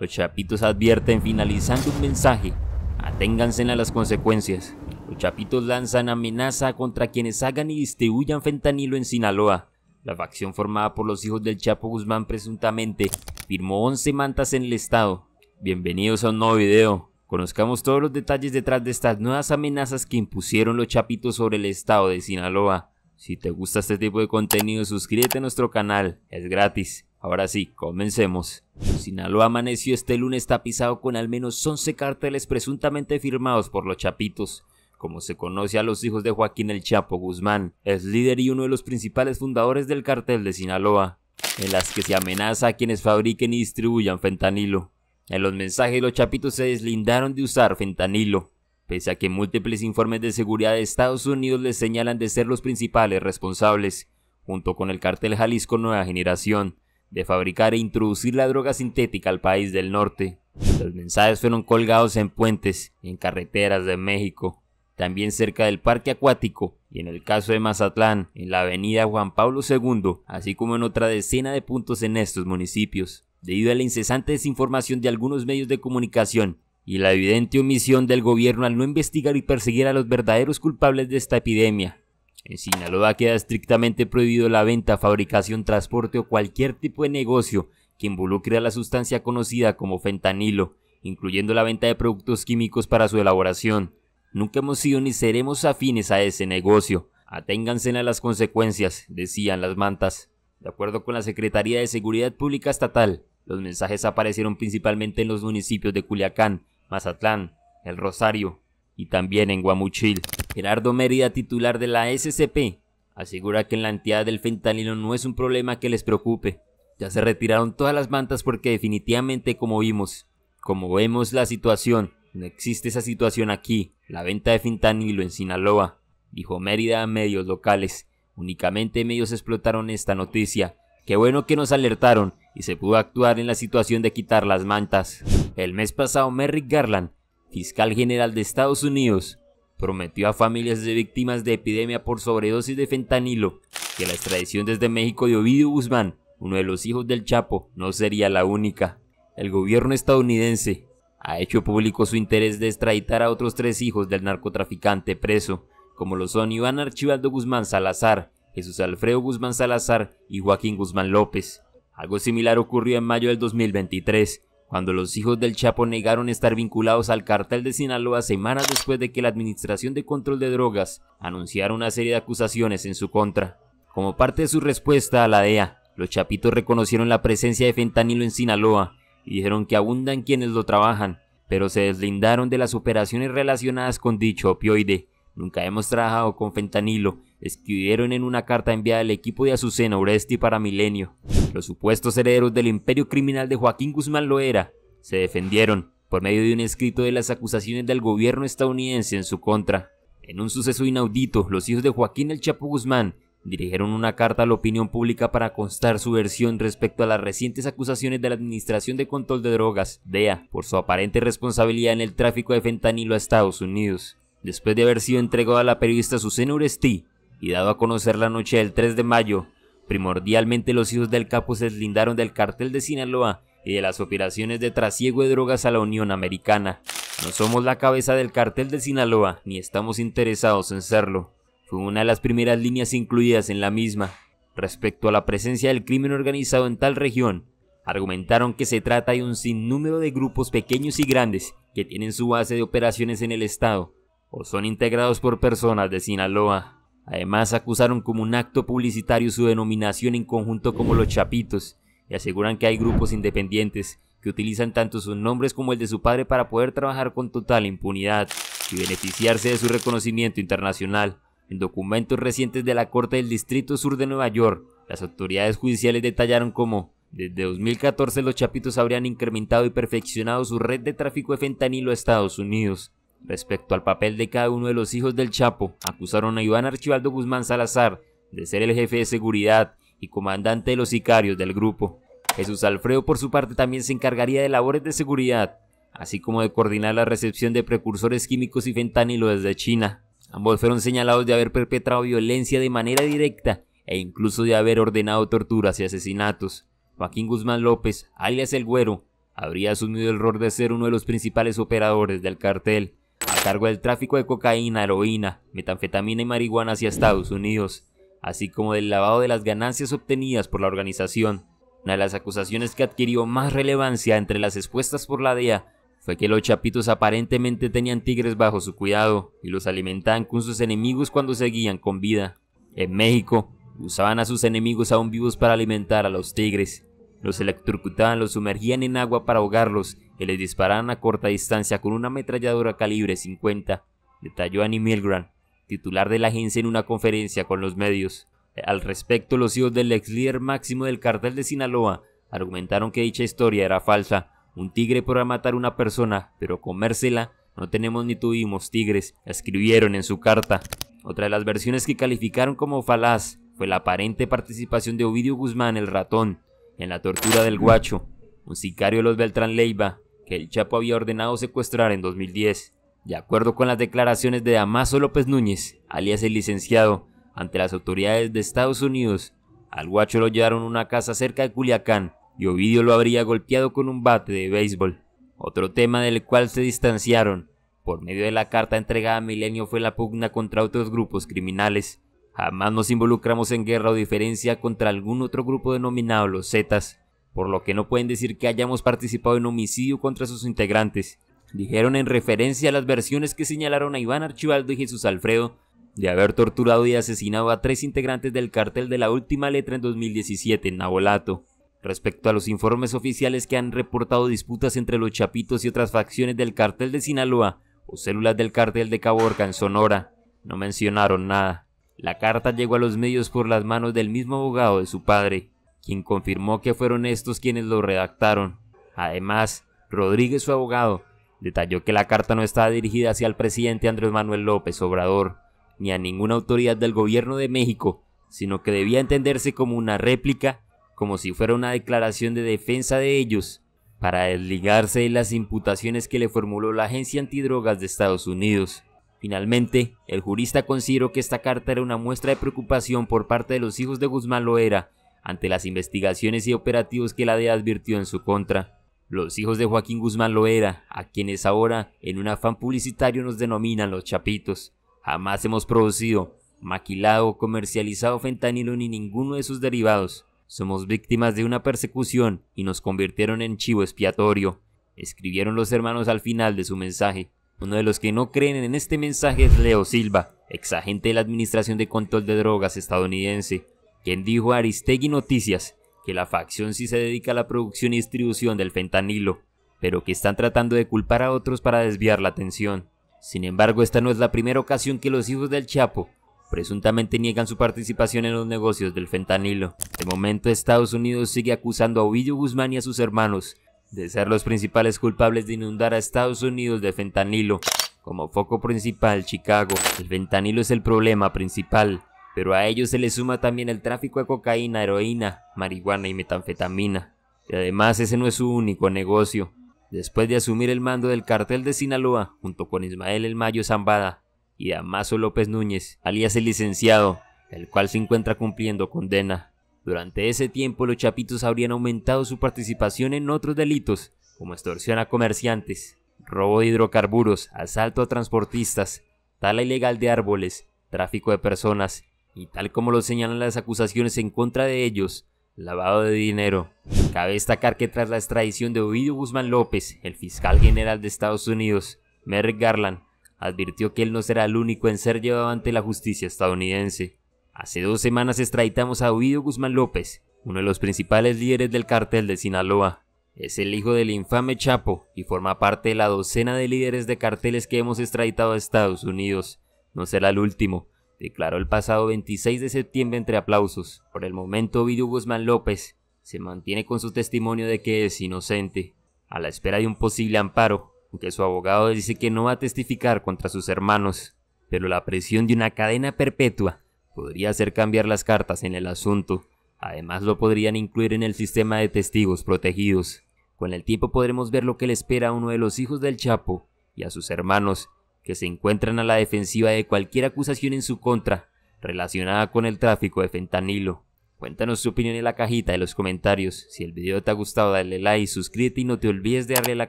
Los chapitos advierten finalizando un mensaje. Aténganse a las consecuencias. Los chapitos lanzan amenaza contra quienes hagan y distribuyan fentanilo en Sinaloa. La facción formada por los hijos del Chapo Guzmán presuntamente firmó 11 mantas en el estado. Bienvenidos a un nuevo video. Conozcamos todos los detalles detrás de estas nuevas amenazas que impusieron los chapitos sobre el estado de Sinaloa. Si te gusta este tipo de contenido suscríbete a nuestro canal, es gratis. Ahora sí, comencemos. Sinaloa amaneció este lunes tapizado con al menos 11 carteles presuntamente firmados por los Chapitos, como se conoce a los hijos de Joaquín El Chapo Guzmán, es líder y uno de los principales fundadores del cartel de Sinaloa, en las que se amenaza a quienes fabriquen y distribuyan fentanilo. En los mensajes los Chapitos se deslindaron de usar fentanilo, pese a que múltiples informes de seguridad de Estados Unidos les señalan de ser los principales responsables, junto con el cartel Jalisco Nueva Generación, de fabricar e introducir la droga sintética al país del norte. Los mensajes fueron colgados en puentes y en carreteras de México, también cerca del parque acuático y en el caso de Mazatlán, en la avenida Juan Pablo II, así como en otra decena de puntos en estos municipios. Debido a la incesante desinformación de algunos medios de comunicación y la evidente omisión del gobierno al no investigar y perseguir a los verdaderos culpables de esta epidemia, en Sinaloa queda estrictamente prohibido la venta, fabricación, transporte o cualquier tipo de negocio que involucre a la sustancia conocida como fentanilo, incluyendo la venta de productos químicos para su elaboración. Nunca hemos sido ni seremos afines a ese negocio. Aténganse a las consecuencias, decían las mantas. De acuerdo con la Secretaría de Seguridad Pública Estatal, los mensajes aparecieron principalmente en los municipios de Culiacán, Mazatlán, El Rosario y también en Guamuchil. Gerardo Mérida, titular de la SCP, asegura que en la entidad del fentanilo no es un problema que les preocupe. Ya se retiraron todas las mantas porque definitivamente como vimos, como vemos la situación, no existe esa situación aquí, la venta de fentanilo en Sinaloa, dijo Mérida a medios locales. Únicamente medios explotaron esta noticia. Qué bueno que nos alertaron y se pudo actuar en la situación de quitar las mantas. El mes pasado Merrick Garland, fiscal general de Estados Unidos, prometió a familias de víctimas de epidemia por sobredosis de fentanilo que la extradición desde México de Ovidio Guzmán, uno de los hijos del Chapo, no sería la única. El gobierno estadounidense ha hecho público su interés de extraditar a otros tres hijos del narcotraficante preso, como lo son Iván Archibaldo Guzmán Salazar, Jesús Alfredo Guzmán Salazar y Joaquín Guzmán López. Algo similar ocurrió en mayo del 2023, cuando los hijos del Chapo negaron estar vinculados al cartel de Sinaloa semanas después de que la Administración de Control de Drogas anunciara una serie de acusaciones en su contra. Como parte de su respuesta a la DEA, los chapitos reconocieron la presencia de fentanilo en Sinaloa y dijeron que abundan quienes lo trabajan, pero se deslindaron de las operaciones relacionadas con dicho opioide Nunca hemos trabajado con fentanilo, escribieron en una carta enviada al equipo de Azucena Oresti para Milenio. Los supuestos herederos del imperio criminal de Joaquín Guzmán Loera se defendieron por medio de un escrito de las acusaciones del gobierno estadounidense en su contra. En un suceso inaudito, los hijos de Joaquín el Chapo Guzmán dirigieron una carta a la opinión pública para constar su versión respecto a las recientes acusaciones de la Administración de Control de Drogas, DEA, por su aparente responsabilidad en el tráfico de fentanilo a Estados Unidos. Después de haber sido entregado a la periodista Susana Uresti y dado a conocer la noche del 3 de mayo, primordialmente los hijos del capo se deslindaron del cartel de Sinaloa y de las operaciones de trasiego de drogas a la Unión Americana. No somos la cabeza del cartel de Sinaloa, ni estamos interesados en serlo. Fue una de las primeras líneas incluidas en la misma. Respecto a la presencia del crimen organizado en tal región, argumentaron que se trata de un sinnúmero de grupos pequeños y grandes que tienen su base de operaciones en el Estado o son integrados por personas de Sinaloa. Además acusaron como un acto publicitario su denominación en conjunto como los Chapitos y aseguran que hay grupos independientes que utilizan tanto sus nombres como el de su padre para poder trabajar con total impunidad y beneficiarse de su reconocimiento internacional. En documentos recientes de la Corte del Distrito Sur de Nueva York, las autoridades judiciales detallaron cómo desde 2014 los Chapitos habrían incrementado y perfeccionado su red de tráfico de fentanilo a Estados Unidos, Respecto al papel de cada uno de los hijos del Chapo, acusaron a Iván Archivaldo Guzmán Salazar de ser el jefe de seguridad y comandante de los sicarios del grupo. Jesús Alfredo por su parte también se encargaría de labores de seguridad, así como de coordinar la recepción de precursores químicos y fentanilo desde China. Ambos fueron señalados de haber perpetrado violencia de manera directa e incluso de haber ordenado torturas y asesinatos. Joaquín Guzmán López, alias El Güero, habría asumido el rol de ser uno de los principales operadores del cartel, cargo del tráfico de cocaína, heroína, metanfetamina y marihuana hacia Estados Unidos, así como del lavado de las ganancias obtenidas por la organización. Una de las acusaciones que adquirió más relevancia entre las expuestas por la DEA fue que los chapitos aparentemente tenían tigres bajo su cuidado y los alimentaban con sus enemigos cuando seguían con vida. En México, usaban a sus enemigos aún vivos para alimentar a los tigres. Los electrocutaban, los sumergían en agua para ahogarlos que les dispararan a corta distancia con una ametralladora calibre 50, detalló Annie Milgram, titular de la agencia en una conferencia con los medios. Al respecto, los hijos del ex líder máximo del cartel de Sinaloa argumentaron que dicha historia era falsa. Un tigre podrá matar a una persona, pero comérsela no tenemos ni tuvimos tigres, escribieron en su carta. Otra de las versiones que calificaron como falaz fue la aparente participación de Ovidio Guzmán el ratón en la tortura del guacho, un sicario de los Beltrán Leiva, que el Chapo había ordenado secuestrar en 2010. De acuerdo con las declaraciones de Damaso López Núñez, alias el licenciado, ante las autoridades de Estados Unidos, al guacho lo llevaron a una casa cerca de Culiacán y Ovidio lo habría golpeado con un bate de béisbol. Otro tema del cual se distanciaron por medio de la carta entregada a Milenio fue la pugna contra otros grupos criminales. Jamás nos involucramos en guerra o diferencia contra algún otro grupo denominado los Zetas por lo que no pueden decir que hayamos participado en homicidio contra sus integrantes. Dijeron en referencia a las versiones que señalaron a Iván Archivaldo y Jesús Alfredo de haber torturado y asesinado a tres integrantes del cartel de la última letra en 2017 en Nabolato. Respecto a los informes oficiales que han reportado disputas entre los chapitos y otras facciones del cartel de Sinaloa o células del cartel de Caborca en Sonora, no mencionaron nada. La carta llegó a los medios por las manos del mismo abogado de su padre, quien confirmó que fueron estos quienes lo redactaron. Además, Rodríguez, su abogado, detalló que la carta no estaba dirigida hacia el presidente Andrés Manuel López Obrador, ni a ninguna autoridad del gobierno de México, sino que debía entenderse como una réplica, como si fuera una declaración de defensa de ellos, para desligarse de las imputaciones que le formuló la Agencia Antidrogas de Estados Unidos. Finalmente, el jurista consideró que esta carta era una muestra de preocupación por parte de los hijos de Guzmán Loera ante las investigaciones y operativos que la DEA advirtió en su contra. Los hijos de Joaquín Guzmán Loera, a quienes ahora en un afán publicitario nos denominan los chapitos. Jamás hemos producido, maquilado comercializado fentanilo ni ninguno de sus derivados. Somos víctimas de una persecución y nos convirtieron en chivo expiatorio, escribieron los hermanos al final de su mensaje. Uno de los que no creen en este mensaje es Leo Silva, ex agente de la Administración de Control de Drogas estadounidense, quien dijo a Aristegui Noticias que la facción sí se dedica a la producción y distribución del fentanilo, pero que están tratando de culpar a otros para desviar la atención. Sin embargo, esta no es la primera ocasión que los hijos del Chapo presuntamente niegan su participación en los negocios del fentanilo. De momento, Estados Unidos sigue acusando a Ovidio Guzmán y a sus hermanos de ser los principales culpables de inundar a Estados Unidos de fentanilo. Como foco principal, Chicago. El fentanilo es el problema principal pero a ellos se le suma también el tráfico de cocaína, heroína, marihuana y metanfetamina. Y además ese no es su único negocio. Después de asumir el mando del cartel de Sinaloa, junto con Ismael El Mayo Zambada y Damaso López Núñez, alias el licenciado, el cual se encuentra cumpliendo condena. Durante ese tiempo los chapitos habrían aumentado su participación en otros delitos, como extorsión a comerciantes, robo de hidrocarburos, asalto a transportistas, tala ilegal de árboles, tráfico de personas, y tal como lo señalan las acusaciones en contra de ellos, lavado de dinero. Cabe destacar que tras la extradición de Ovidio Guzmán López, el fiscal general de Estados Unidos, Merrick Garland, advirtió que él no será el único en ser llevado ante la justicia estadounidense. Hace dos semanas extraditamos a Ovidio Guzmán López, uno de los principales líderes del cartel de Sinaloa. Es el hijo del infame Chapo y forma parte de la docena de líderes de carteles que hemos extraditado a Estados Unidos. No será el último, declaró el pasado 26 de septiembre entre aplausos. Por el momento, Ovidio Guzmán López se mantiene con su testimonio de que es inocente, a la espera de un posible amparo, aunque su abogado dice que no va a testificar contra sus hermanos, pero la presión de una cadena perpetua podría hacer cambiar las cartas en el asunto. Además lo podrían incluir en el sistema de testigos protegidos. Con el tiempo podremos ver lo que le espera a uno de los hijos del Chapo y a sus hermanos que se encuentran a la defensiva de cualquier acusación en su contra relacionada con el tráfico de fentanilo. Cuéntanos tu opinión en la cajita de los comentarios. Si el video te ha gustado dale like, suscríbete y no te olvides de darle la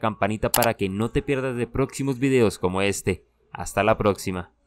campanita para que no te pierdas de próximos videos como este. Hasta la próxima.